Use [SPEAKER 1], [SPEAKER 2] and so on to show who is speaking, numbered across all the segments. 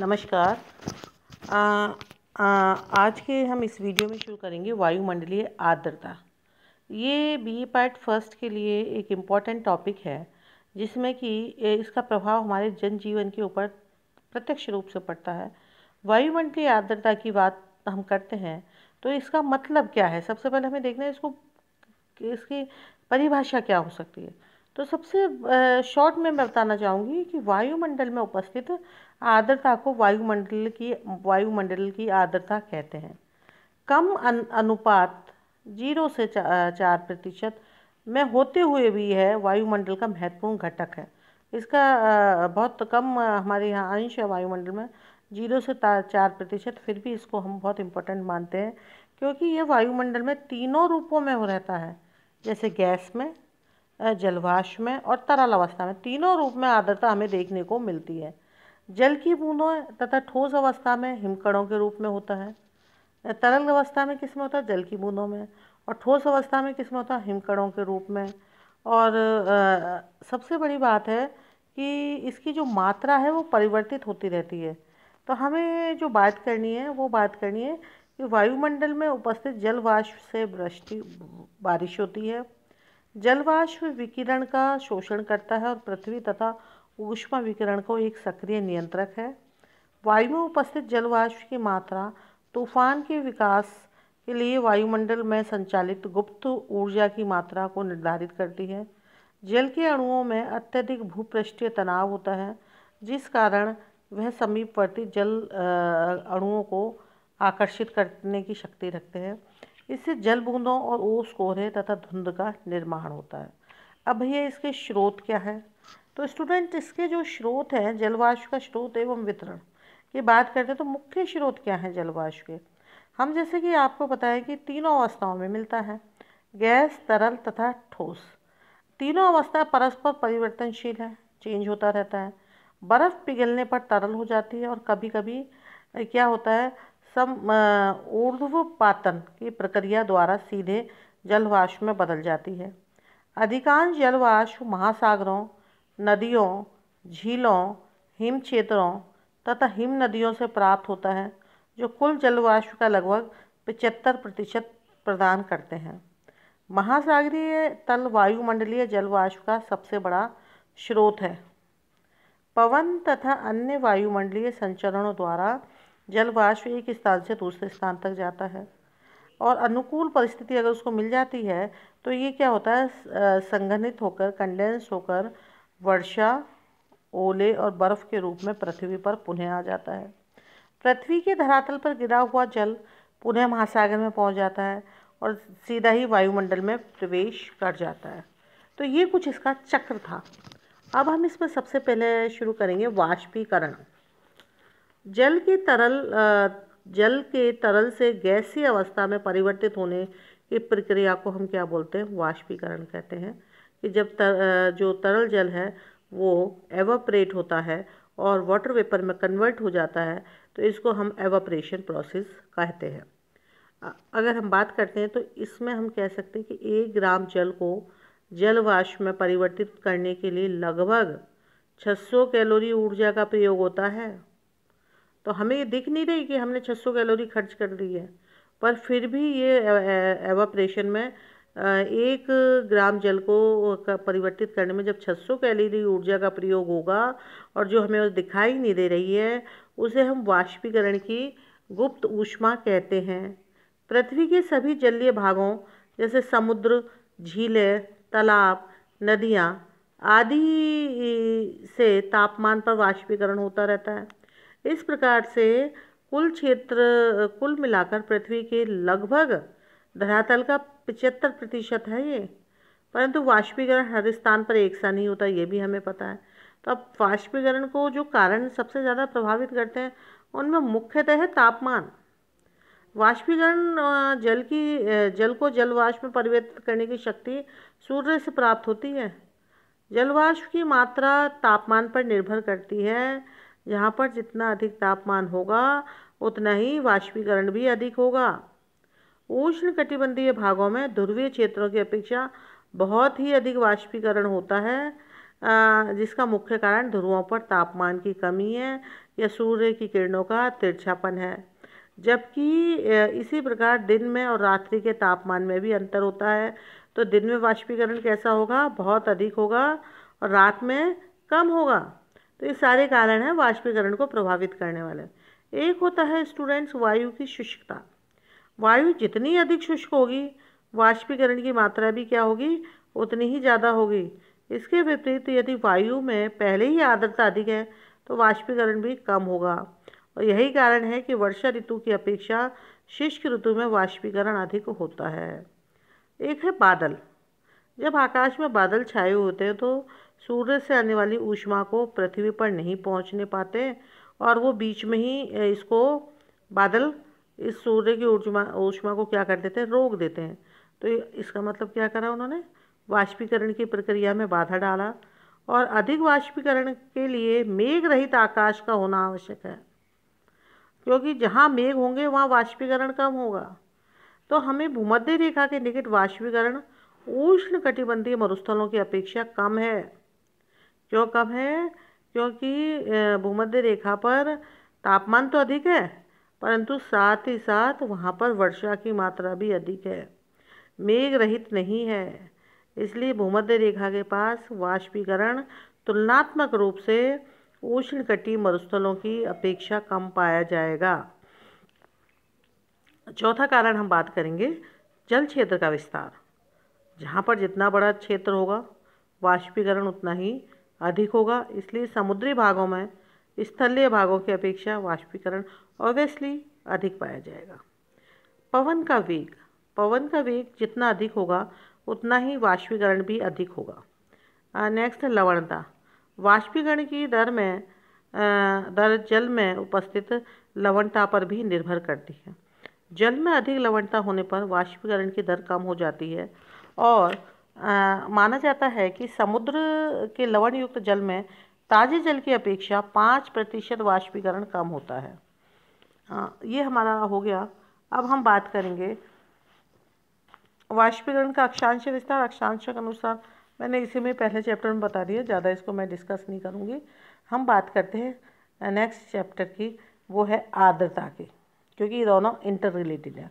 [SPEAKER 1] नमस्कार आ, आ, आज के हम इस वीडियो में शुरू करेंगे वायुमंडलीय आर्द्रता ये बी पार्ट फर्स्ट के लिए एक इम्पॉर्टेंट टॉपिक है जिसमें कि इसका प्रभाव हमारे जनजीवन के ऊपर प्रत्यक्ष रूप से पड़ता है वायुमंडलीय आर्द्रता की बात हम करते हैं तो इसका मतलब क्या है सबसे पहले हमें देखना है इसको इसकी परिभाषा क्या हो सकती है तो सबसे शॉर्ट में मैं बताना चाहूँगी कि वायुमंडल में उपस्थित आर्द्रता को वायुमंडल की वायुमंडल की आर्द्रता कहते हैं कम अन, अनुपात जीरो से चा, चार प्रतिशत में होते हुए भी है वायुमंडल का महत्वपूर्ण घटक है इसका बहुत कम हमारे यहाँ अंश है वायुमंडल में जीरो से चार प्रतिशत फिर भी इसको हम बहुत इम्पोर्टेंट मानते हैं क्योंकि यह वायुमंडल में तीनों रूपों में हो रहता है जैसे गैस में जलवाश में और तरल अवस्था में तीनों रूप में आर्द्रता हमें देखने को मिलती है जल की बूंदों तथा ठोस अवस्था में हिमकणों के रूप में होता है तरल अवस्था में किस में होता है जल की बूंदों में और ठोस अवस्था में किस में होता है हिमकणों के रूप में और आ, सबसे बड़ी बात है कि इसकी जो मात्रा है वो परिवर्तित होती रहती है तो हमें जो बात करनी है वो बात करनी है कि वायुमंडल में उपस्थित जलवाष्प से वृष्टि बारिश होती है जलवाष्प विकिरण का शोषण करता है और पृथ्वी तथा ऊष्मा विकिरण को एक सक्रिय नियंत्रक है वायु में उपस्थित जलवाष्प की मात्रा तूफान के विकास के लिए वायुमंडल में संचालित गुप्त ऊर्जा की मात्रा को निर्धारित करती है जल के अणुओं में अत्यधिक भूपृष्ठीय तनाव होता है जिस कारण वह समीपवर्ती जल अणुओं को आकर्षित करने की शक्ति रखते हैं इससे जल बूंदों और ओस कोहरे तथा धुंध का निर्माण होता है अब भैया इसके स्रोत क्या है तो स्टूडेंट इसके जो स्रोत हैं जलवाष्प का स्रोत एवं वितरण की बात करते हैं तो मुख्य स्रोत क्या हैं जलवाष्प के हम जैसे कि आपको बताएं कि तीनों अवस्थाओं में मिलता है गैस तरल तथा ठोस तीनों अवस्था परस्पर परिवर्तनशील है चेंज होता रहता है बर्फ़ पिघलने पर तरल हो जाती है और कभी कभी क्या होता है सम ऊर्ध्वपातन की प्रक्रिया द्वारा सीधे जलवाष्प में बदल जाती है अधिकांश जलवाष्प महासागरों नदियों झीलों हिम क्षेत्रों तथा हिम नदियों से प्राप्त होता है जो कुल जलवाष्प का लगभग पचहत्तर प्रतिशत प्रदान करते हैं महासागरीय तल वायुमंडलीय जलवाष्प का सबसे बड़ा स्रोत है पवन तथा अन्य वायुमंडलीय संचरणों द्वारा जल वाष्प एक स्थान से दूसरे स्थान तक जाता है और अनुकूल परिस्थिति अगर उसको मिल जाती है तो ये क्या होता है संघनित होकर कंडेंस होकर वर्षा ओले और बर्फ़ के रूप में पृथ्वी पर पुनः आ जाता है पृथ्वी के धरातल पर गिरा हुआ जल पुनः महासागर में पहुंच जाता है और सीधा ही वायुमंडल में प्रवेश कर जाता है तो ये कुछ इसका चक्र था अब हम इसमें सबसे पहले शुरू करेंगे वाष्पीकरण जल के तरल जल के तरल से गैसीय अवस्था में परिवर्तित होने की प्रक्रिया को हम क्या बोलते हैं वाष्पीकरण कहते हैं कि जब तर, जो तरल जल है वो एवोपरेट होता है और वाटर वेपर में कन्वर्ट हो जाता है तो इसको हम एवोपरेशन प्रोसेस कहते हैं अगर हम बात करते हैं तो इसमें हम कह सकते हैं कि एक ग्राम जल को जल वाष्प में परिवर्तित करने के लिए लगभग 600 कैलोरी ऊर्जा का प्रयोग होता है तो हमें ये दिख नहीं रही कि हमने 600 कैलोरी खर्च कर ली है पर फिर भी ये एवाप्रेशन में एक ग्राम जल को परिवर्तित करने में जब 600 कैलोरी ऊर्जा का प्रयोग होगा और जो हमें दिखाई नहीं दे रही है उसे हम वाष्पीकरण की गुप्त ऊष्मा कहते हैं पृथ्वी के सभी जलीय भागों जैसे समुद्र झीलें तालाब नदियाँ आदि से तापमान पर वाष्पीकरण होता रहता है इस प्रकार से कुल क्षेत्र कुल मिलाकर पृथ्वी के लगभग धरातल का पचहत्तर प्रतिशत है ये परंतु वाष्पीकरण हर स्थान पर एक सा नहीं होता ये भी हमें पता है तो अब वाष्पीकरण को जो कारण सबसे ज़्यादा प्रभावित करते हैं उनमें मुख्यतः है तापमान वाष्पीकरण जल की जल को जलवाष्प में परिवर्तित करने की शक्ति सूर्य से प्राप्त होती है जलवाष्प की मात्रा तापमान पर निर्भर करती है यहाँ पर जितना अधिक तापमान होगा उतना ही वाष्पीकरण भी अधिक होगा उष्ण कटिबंधीय भागों में ध्रुवीय क्षेत्रों की अपेक्षा बहुत ही अधिक वाष्पीकरण होता है जिसका मुख्य कारण ध्रुवों पर तापमान की कमी है या सूर्य की किरणों का तिरछापन है जबकि इसी प्रकार दिन में और रात्रि के तापमान में भी अंतर होता है तो दिन में वाष्पीकरण कैसा होगा बहुत अधिक होगा और रात में कम होगा तो ये सारे कारण हैं वाष्पीकरण को प्रभावित करने वाले एक होता है स्टूडेंट्स वायु की शुष्कता वायु जितनी अधिक शुष्क होगी वाष्पीकरण की मात्रा भी क्या होगी उतनी ही ज़्यादा होगी इसके विपरीत यदि वायु में पहले ही आर्द्रता अधिक है तो वाष्पीकरण भी कम होगा और यही कारण है कि वर्षा ऋतु की अपेक्षा शुष्क ऋतु में वाष्पीकरण अधिक होता है एक है बादल जब आकाश में बादल छाए होते हैं तो सूर्य से आने वाली ऊष्मा को पृथ्वी पर नहीं पहुंचने पाते और वो बीच में ही इसको बादल इस सूर्य की ऊर्जा ऊष्मा को क्या कर देते हैं रोक देते हैं तो इसका मतलब क्या करा उन्होंने वाष्पीकरण की प्रक्रिया में बाधा डाला और अधिक वाष्पीकरण के लिए मेघ रहित आकाश का होना आवश्यक है क्योंकि जहाँ मेघ होंगे वहाँ वाष्पीकरण कम होगा तो हमें भूमध्य रेखा के निकट वाष्पीकरण उष्ण कटिबंधीय मरुस्थलों की अपेक्षा कम है क्यों कम है क्योंकि भूमध्य रेखा पर तापमान तो अधिक है परंतु साथ ही साथ वहाँ पर वर्षा की मात्रा भी अधिक है मेघ रहित नहीं है इसलिए भूमध्य रेखा के पास वाष्पीकरण तुलनात्मक रूप से उष्णकटी मरुस्थलों की अपेक्षा कम पाया जाएगा चौथा कारण हम बात करेंगे जल क्षेत्र का विस्तार जहाँ पर जितना बड़ा क्षेत्र होगा वाष्पीकरण उतना ही अधिक होगा इसलिए समुद्री भागों में स्थलीय भागों की अपेक्षा वाष्पीकरण ऑब्वियसली अधिक पाया जाएगा पवन का वेग पवन का वेग जितना अधिक होगा उतना ही वाष्पीकरण भी अधिक होगा नेक्स्ट लवणता वाष्पीकरण की दर में दर जल में उपस्थित लवणता पर भी निर्भर करती है जल में अधिक लवणता होने पर वाष्पीकरण की दर कम हो जाती है और आ, माना जाता है कि समुद्र के लवण युक्त जल में ताजे जल की अपेक्षा पाँच प्रतिशत वाष्पीकरण कम होता है आ, ये हमारा हो गया अब हम बात करेंगे वाष्पीकरण का अक्षांश विस्तार अक्षांश के अनुसार मैंने इसी में पहले चैप्टर में बता दिया ज़्यादा इसको मैं डिस्कस नहीं करूँगी हम बात करते हैं नेक्स्ट चैप्टर की वो है आर्द्रता की क्योंकि ये दोनों इंटर रिलेटेड है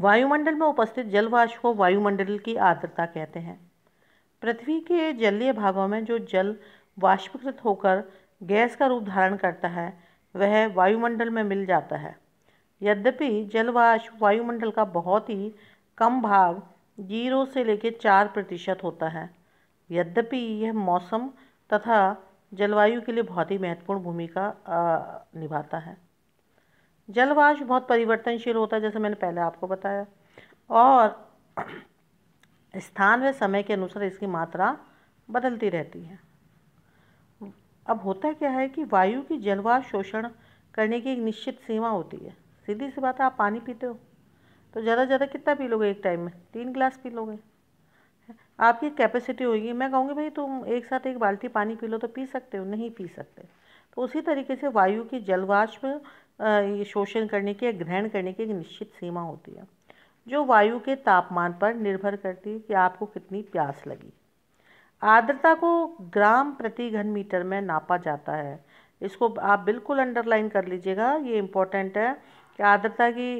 [SPEAKER 1] वायुमंडल में उपस्थित जलवाष्प को वायुमंडल की आर्द्रता कहते हैं पृथ्वी के जलीय भागों में जो जल वाष्पीकृत होकर गैस का रूप धारण करता है वह वायुमंडल में मिल जाता है यद्यपि जलवाष्प वायुमंडल का बहुत ही कम भाग जीरो से लेकर चार प्रतिशत होता है यद्यपि यह मौसम तथा जलवायु के लिए बहुत ही महत्वपूर्ण भूमिका निभाता है जलवाष्प बहुत परिवर्तनशील होता है जैसे मैंने पहले आपको बताया और स्थान व समय के अनुसार इसकी मात्रा बदलती रहती है अब होता क्या है कि वायु की जलवाष्प शोषण करने की एक निश्चित सीमा होती है सीधी सी बात है आप पानी पीते हो तो ज़्यादा ज़्यादा कितना पी लोगे एक टाइम में तीन गिलास पी लोगे आपकी कैपेसिटी होगी मैं कहूँगी भाई तुम एक साथ एक बाल्टी पानी पी लो तो पी सकते हो नहीं पी सकते तो उसी तरीके से वायु की जलवाष्प ये शोषण करने की या ग्रहण करने की एक निश्चित सीमा होती है जो वायु के तापमान पर निर्भर करती है कि आपको कितनी प्यास लगी आर्द्रता को ग्राम प्रति घन मीटर में नापा जाता है इसको आप बिल्कुल अंडरलाइन कर लीजिएगा ये इम्पोर्टेंट है कि आर्द्रता की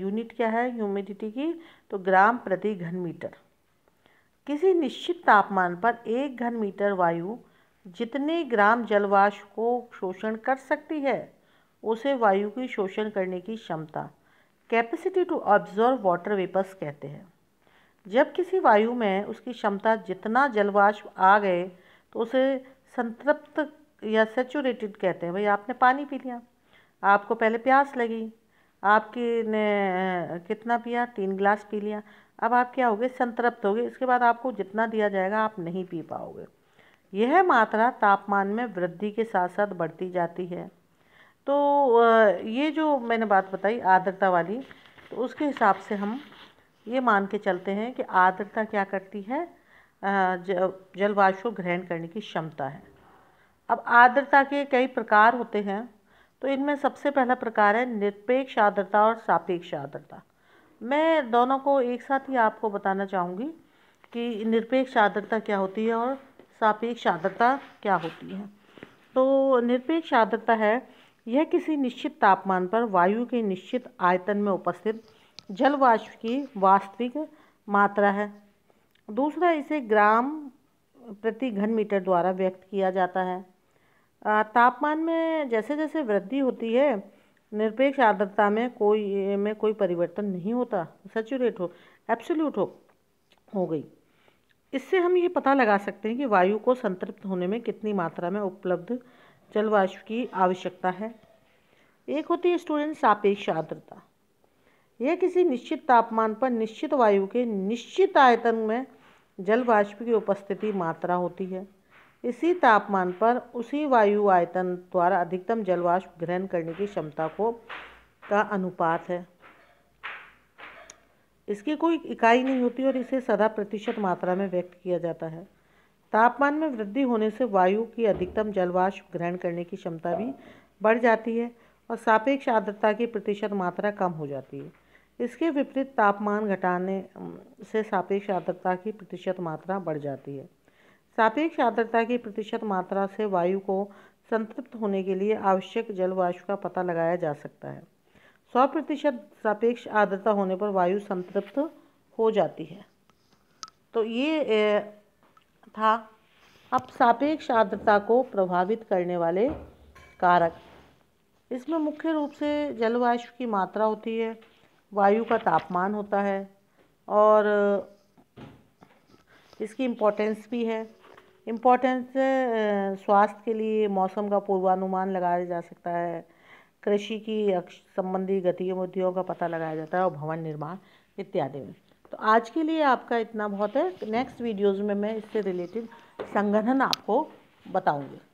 [SPEAKER 1] यूनिट क्या है ह्यूमिडिटी की तो ग्राम प्रति घन मीटर किसी निश्चित तापमान पर एक घन मीटर वायु जितने ग्राम जलवाष्प को शोषण कर सकती है उसे वायु की शोषण करने की क्षमता capacity to observe water vapours कहते हैं जब किसी वायु में उसकी क्षमता जितना जलवाष्प आ गए तो उसे संतृप्त या सेचूरेटेड कहते हैं भाई आपने पानी पी लिया आपको पहले प्यास लगी आपकी ने कितना पिया तीन गिलास पी लिया अब आप क्या होगे संतृप्त होगे इसके बाद आपको जितना दिया जाएगा आप नहीं पी पाओगे यह मात्रा तापमान में वृद्धि के साथ साथ बढ़ती जाती है तो ये जो मैंने बात बताई आर्द्रता वाली तो उसके हिसाब से हम ये मान के चलते हैं कि आर्द्रता क्या करती है जलवायु ग्रहण करने की क्षमता है अब आर्द्रता के कई प्रकार होते हैं तो इनमें सबसे पहला प्रकार है निरपेक्ष आर्द्रता और सापेक्ष आर्द्रता मैं दोनों को एक साथ ही आपको बताना चाहूँगी कि निरपेक्ष आर्द्रता क्या होती है और सापेक्ष आर्द्रता क्या होती है तो निरपेक्ष आर्द्रता है यह किसी निश्चित तापमान पर वायु के निश्चित आयतन में उपस्थित जलवाष्प की वास्तविक मात्रा है दूसरा इसे ग्राम प्रति घन मीटर द्वारा व्यक्त किया जाता है तापमान में जैसे जैसे वृद्धि होती है निरपेक्ष आर्द्रता में कोई में कोई परिवर्तन नहीं होता सेचूरेट हो एब्सोल्यूट हो हो गई इससे हम ये पता लगा सकते हैं कि वायु को संतृप्त होने में कितनी मात्रा में उपलब्ध जलवाष्प की आवश्यकता है एक होती है स्टूडेंट सापेक्ष आर्द्रता यह किसी निश्चित तापमान पर निश्चित वायु के निश्चित आयतन में जलवाष्प की उपस्थिति मात्रा होती है इसी तापमान पर उसी वायु आयतन द्वारा अधिकतम जलवाष्प ग्रहण करने की क्षमता को का अनुपात है इसकी कोई इकाई नहीं होती और इसे सदा प्रतिशत मात्रा में व्यक्त किया जाता है तापमान में वृद्धि होने से वायु की अधिकतम जलवाष्प ग्रहण करने की क्षमता भी बढ़ जाती है और सापेक्ष आर्द्रता की प्रतिशत मात्रा कम हो जाती है इसके विपरीत तापमान घटाने से सापेक्ष आर्द्रता की प्रतिशत मात्रा बढ़ जाती है सापेक्ष आर्द्रता की प्रतिशत मात्रा से वायु को संतृप्त होने के लिए आवश्यक जलवाष्प का पता लगाया जा सकता है सौ प्रतिशत सापेक्ष आर्द्रता होने पर वायु संतृप्त हो जाती है तो ये था अब सापेक्ष आर्द्रता को प्रभावित करने वाले कारक इसमें मुख्य रूप से जलवायु की मात्रा होती है वायु का तापमान होता है और इसकी इम्पोर्टेंस भी है इम्पोर्टेंस स्वास्थ्य के लिए मौसम का पूर्वानुमान लगाया जा सकता है कृषि की संबंधी गतिविधियों का पता लगाया जाता है और भवन निर्माण इत्यादि में तो आज के लिए आपका इतना बहुत है नेक्स्ट वीडियोज़ में मैं इससे रिलेटेड संगठन आपको बताऊँगी